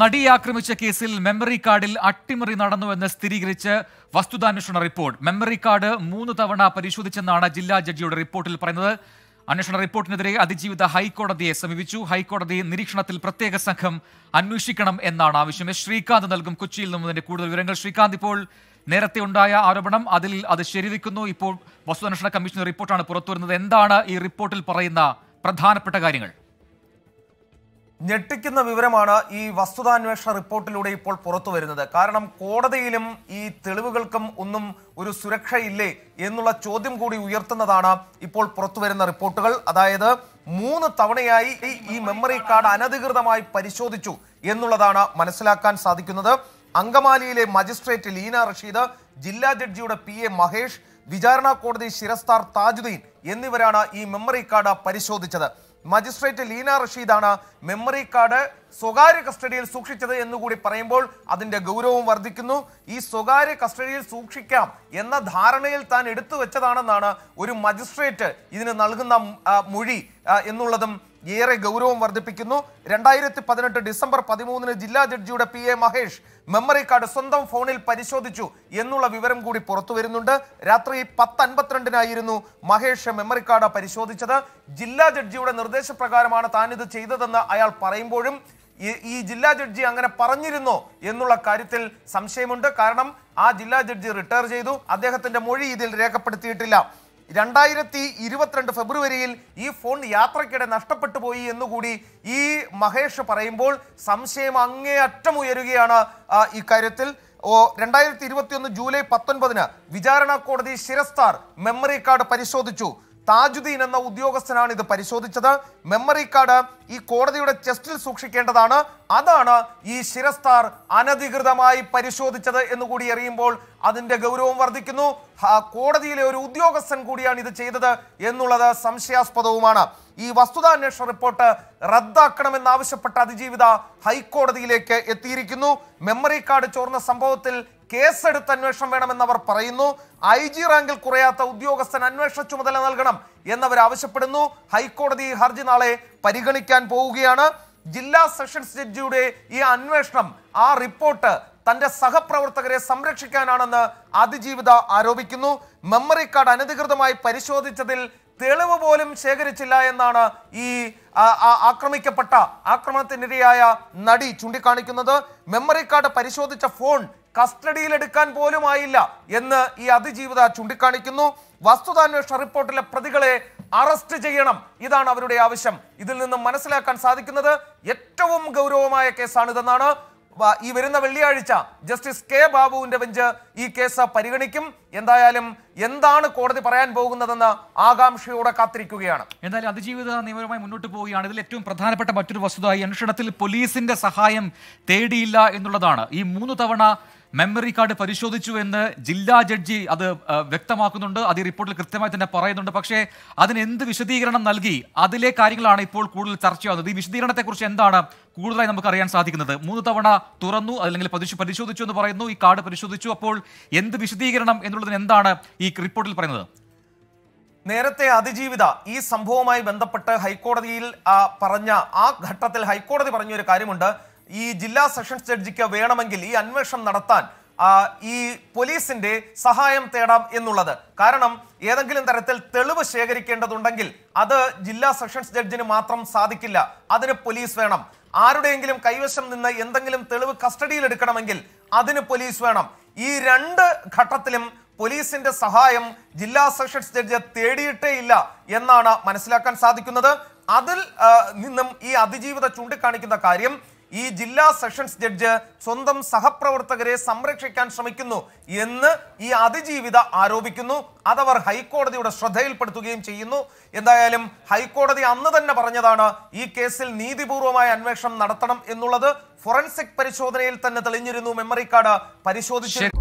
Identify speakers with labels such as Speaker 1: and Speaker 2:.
Speaker 1: നടി ആക്രമിച്ച കേസിൽ മെമ്മറി കാർഡിൽ അട്ടിമറി നടന്നുവെന്ന് സ്ഥിരീകരിച്ച് വസ്തുതാന്വേഷണ റിപ്പോർട്ട് മെമ്മറി കാർഡ് മൂന്ന് തവണ പരിശോധിച്ചെന്നാണ് ജില്ലാ ജഡ്ജിയുടെ റിപ്പോർട്ടിൽ പറയുന്നത് അന്വേഷണ റിപ്പോർട്ടിനെതിരെ അതിജീവിത ഹൈക്കോടതിയെ സമീപിച്ചു ഹൈക്കോടതി നിരീക്ഷണത്തിൽ പ്രത്യേക സംഘം അന്വേഷിക്കണം എന്നാണ് ആവശ്യം ശ്രീകാന്ത് നൽകും കൊച്ചിയിൽ നിന്നതിന്റെ കൂടുതൽ വിവരങ്ങൾ ശ്രീകാന്ത് ഇപ്പോൾ നേരത്തെ ഉണ്ടായ ആരോപണം അതിൽ അത് ശരിവെക്കുന്നു ഇപ്പോൾ വസ്തുതാന്വേഷണ കമ്മീഷൻ റിപ്പോർട്ടാണ് പുറത്തുവരുന്നത് എന്താണ് ഈ റിപ്പോർട്ടിൽ പറയുന്ന പ്രധാനപ്പെട്ട കാര്യങ്ങൾ ഞെട്ടിക്കുന്ന വിവരമാണ് ഈ
Speaker 2: വസ്തുതാന്വേഷണ റിപ്പോർട്ടിലൂടെ ഇപ്പോൾ പുറത്തു വരുന്നത് കാരണം കോടതിയിലും ഈ തെളിവുകൾക്കും ഒന്നും ഒരു സുരക്ഷയില്ലേ എന്നുള്ള ചോദ്യം കൂടി ഉയർത്തുന്നതാണ് ഇപ്പോൾ പുറത്തു വരുന്ന റിപ്പോർട്ടുകൾ അതായത് മൂന്ന് തവണയായി ഈ മെമ്മറി കാർഡ് അനധികൃതമായി പരിശോധിച്ചു എന്നുള്ളതാണ് മനസ്സിലാക്കാൻ സാധിക്കുന്നത് അങ്കമാലിയിലെ മജിസ്ട്രേറ്റ് ലീന റഷീദ് ജില്ലാ ജഡ്ജിയുടെ പി എ മഹേഷ് വിചാരണ കോടതി ശിരസ്താർ താജുദ്ദീൻ എന്നിവരാണ് ഈ മെമ്മറി കാർഡ് പരിശോധിച്ചത് മജിസ്ട്രേറ്റ് ലീന റഷീദാണ് മെമ്മറി കാർഡ് സ്വകാര്യ കസ്റ്റഡിയിൽ സൂക്ഷിച്ചത് എന്നുകൂടി പറയുമ്പോൾ അതിന്റെ ഗൗരവം വർദ്ധിക്കുന്നു ഈ സ്വകാര്യ കസ്റ്റഡിയിൽ സൂക്ഷിക്കാം എന്ന ധാരണയിൽ താൻ എടുത്തു വെച്ചതാണെന്നാണ് ഒരു മജിസ്ട്രേറ്റ് ഇതിന് നൽകുന്ന മൊഴി എന്നുള്ളതും ഏറെ ഗൗരവം വർദ്ധിപ്പിക്കുന്നു രണ്ടായിരത്തി പതിനെട്ട് ഡിസംബർ പതിമൂന്നിന് ജില്ലാ ജഡ്ജിയുടെ P A Mahesh memory card സ്വന്തം ഫോണിൽ പരിശോധിച്ചു എന്നുള്ള വിവരം കൂടി പുറത്തു വരുന്നുണ്ട് രാത്രി പത്ത് അൻപത്തിരണ്ടിനായിരുന്നു മഹേഷ് മെമ്മറി കാർഡ് പരിശോധിച്ചത് ജില്ലാ ജഡ്ജിയുടെ നിർദ്ദേശപ്രകാരമാണ് താനിത് ചെയ്തതെന്ന് അയാൾ പറയുമ്പോഴും ഈ ജില്ലാ ജഡ്ജി അങ്ങനെ പറഞ്ഞിരുന്നോ എന്നുള്ള കാര്യത്തിൽ സംശയമുണ്ട് കാരണം ആ ജില്ലാ ജഡ്ജി റിട്ടയർ ചെയ്തു അദ്ദേഹത്തിന്റെ മൊഴി ഇതിൽ രേഖപ്പെടുത്തിയിട്ടില്ല രണ്ടായിരത്തി ഇരുപത്തിരണ്ട് ഫെബ്രുവരിയിൽ ഈ ഫോൺ യാത്രക്കിടെ നഷ്ടപ്പെട്ടു പോയി എന്നുകൂടി ഈ മഹേഷ് പറയുമ്പോൾ സംശയം അങ്ങേയറ്റം ഉയരുകയാണ് ഇക്കാര്യത്തിൽ ഓ രണ്ടായിരത്തി ഇരുപത്തിയൊന്ന് ജൂലൈ പത്തൊൻപതിന് വിചാരണ കോടതി ശിരസ്താർ മെമ്മറി കാർഡ് പരിശോധിച്ചു താജുദ്ദീൻ എന്ന ഉദ്യോഗസ്ഥനാണ് ഇത് പരിശോധിച്ചത് മെമ്മറി കാർഡ് ഈ കോടതിയുടെ ചെസ്റ്റിൽ സൂക്ഷിക്കേണ്ടതാണ് അതാണ് ഈ ശിരസ്താർ അനധികൃതമായി പരിശോധിച്ചത് എന്ന് കൂടി അറിയുമ്പോൾ അതിന്റെ ഗൗരവം വർദ്ധിക്കുന്നു കോടതിയിലെ ഒരു ഉദ്യോഗസ്ഥൻ കൂടിയാണ് ഇത് ചെയ്തത് എന്നുള്ളത് സംശയാസ്പദവുമാണ് ഈ വസ്തുതാന്വേഷണ റിപ്പോർട്ട് റദ്ദാക്കണമെന്നാവശ്യപ്പെട്ട അതിജീവിത ഹൈക്കോടതിയിലേക്ക് എത്തിയിരിക്കുന്നു മെമ്മറി കാർഡ് ചോർന്ന സംഭവത്തിൽ കേസെടുത്ത് അന്വേഷണം വേണമെന്നവർ പറയുന്നു ഐ ജി റാങ്കിൽ കുറയാത്ത ഉദ്യോഗസ്ഥൻ അന്വേഷണ ചുമതല നൽകണം എന്നവർ ആവശ്യപ്പെടുന്നു ഹൈക്കോടതി ഹർജി നാളെ പരിഗണിക്കാൻ പോവുകയാണ് ജില്ലാ സെഷൻസ് ജഡ്ജിയുടെ ഈ അന്വേഷണം ആ റിപ്പോർട്ട് തന്റെ സഹപ്രവർത്തകരെ സംരക്ഷിക്കാനാണെന്ന് അതിജീവിത ആരോപിക്കുന്നു മെമ്മറി കാർഡ് അനധികൃതമായി പരിശോധിച്ചതിൽ തെളിവ് പോലും ശേഖരിച്ചില്ല എന്നാണ് ഈ ആക്രമിക്കപ്പെട്ട ആക്രമണത്തിനിരയായ നടി ചൂണ്ടിക്കാണിക്കുന്നത് മെമ്മറി കാർഡ് പരിശോധിച്ച ഫോൺ കസ്റ്റഡിയിലെടുക്കാൻ പോലും ആയില്ല എന്ന് ഈ അതിജീവിത ചൂണ്ടിക്കാണിക്കുന്നു വസ്തുതാന്വേഷണ റിപ്പോർട്ടിലെ പ്രതികളെ അറസ്റ്റ് ചെയ്യണം ഇതാണ് അവരുടെ ആവശ്യം ഇതിൽ നിന്നും മനസ്സിലാക്കാൻ സാധിക്കുന്നത് ഏറ്റവും ഗൗരവമായ കേസാണിതെന്നാണ് ഈ വരുന്ന വെള്ളിയാഴ്ച ജസ്റ്റിസ് കെ ബാബുവിന്റെ ബെഞ്ച് ഈ കേസ് പരിഗണിക്കും എന്തായാലും എന്താണ് കോടതി പറയാൻ പോകുന്നതെന്ന് ആകാംക്ഷയോടെ
Speaker 1: കാത്തിരിക്കുകയാണ് എന്തായാലും അതിജീവിത നിയമപരമായി മുന്നോട്ട് പോവുകയാണ് ഇതിൽ ഏറ്റവും പ്രധാനപ്പെട്ട മറ്റൊരു വസ്തുത ഈ അന്വേഷണത്തിൽ പോലീസിന്റെ സഹായം തേടിയില്ല എന്നുള്ളതാണ് ഈ മൂന്ന് തവണ മെമ്മറി കാർഡ് പരിശോധിച്ചു എന്ന് ജില്ലാ ജഡ്ജി അത് വ്യക്തമാക്കുന്നുണ്ട് അത് ഈ റിപ്പോർട്ടിൽ കൃത്യമായി തന്നെ പറയുന്നുണ്ട് പക്ഷേ അതിന് എന്ത് വിശദീകരണം നൽകി അതിലെ കാര്യങ്ങളാണ് ഇപ്പോൾ കൂടുതൽ ചർച്ചയാവുന്നത് ഈ വിശദീകരണത്തെക്കുറിച്ച് എന്താണ് കൂടുതലായി നമുക്ക് അറിയാൻ സാധിക്കുന്നത് മൂന്ന് തവണ തുറന്നു അല്ലെങ്കിൽ പരിശോധിച്ചു എന്ന് പറയുന്നു ഈ കാർഡ് പരിശോധിച്ചു അപ്പോൾ എന്ത് വിശദീകരണം എന്നുള്ളതിന് എന്താണ് ഈ റിപ്പോർട്ടിൽ പറയുന്നത്
Speaker 2: നേരത്തെ അതിജീവിത ഈ സംഭവവുമായി ബന്ധപ്പെട്ട് ഹൈക്കോടതിയിൽ പറഞ്ഞ ആ ഘട്ടത്തിൽ ഹൈക്കോടതി പറഞ്ഞൊരു കാര്യമുണ്ട് ഈ ജില്ലാ സെഷൻസ് ജഡ്ജിക്ക് വേണമെങ്കിൽ ഈ അന്വേഷണം നടത്താൻ ഈ പോലീസിന്റെ സഹായം തേടാം എന്നുള്ളത് കാരണം ഏതെങ്കിലും തരത്തിൽ തെളിവ് ശേഖരിക്കേണ്ടതുണ്ടെങ്കിൽ അത് ജില്ലാ സെഷൻസ് ജഡ്ജിന് മാത്രം സാധിക്കില്ല അതിന് പോലീസ് വേണം ആരുടെയെങ്കിലും കൈവശം നിന്ന് എന്തെങ്കിലും തെളിവ് കസ്റ്റഡിയിൽ എടുക്കണമെങ്കിൽ അതിന് പോലീസ് വേണം ഈ രണ്ട് ഘട്ടത്തിലും പോലീസിന്റെ സഹായം ജില്ലാ സെഷൻസ് ജഡ്ജ് തേടിയിട്ടേ ഇല്ല എന്നാണ് മനസ്സിലാക്കാൻ സാധിക്കുന്നത് അതിൽ നിന്നും ഈ അതിജീവിത ചൂണ്ടിക്കാണിക്കുന്ന കാര്യം ഈ ജില്ലാ സെഷൻസ് ജഡ്ജ് സ്വന്തം സഹപ്രവർത്തകരെ സംരക്ഷിക്കാൻ ശ്രമിക്കുന്നു എന്ന് ഈ അതിജീവിത ആരോപിക്കുന്നു അതവർ ഹൈക്കോടതിയുടെ ശ്രദ്ധയിൽപ്പെടുത്തുകയും ചെയ്യുന്നു എന്തായാലും ഹൈക്കോടതി അന്ന് തന്നെ പറഞ്ഞതാണ് ഈ കേസിൽ നീതിപൂർവമായ അന്വേഷണം നടത്തണം എന്നുള്ളത് ഫോറൻസിക് പരിശോധനയിൽ തന്നെ തെളിഞ്ഞിരുന്നു മെമ്മറി കാർഡ് പരിശോധിച്ചു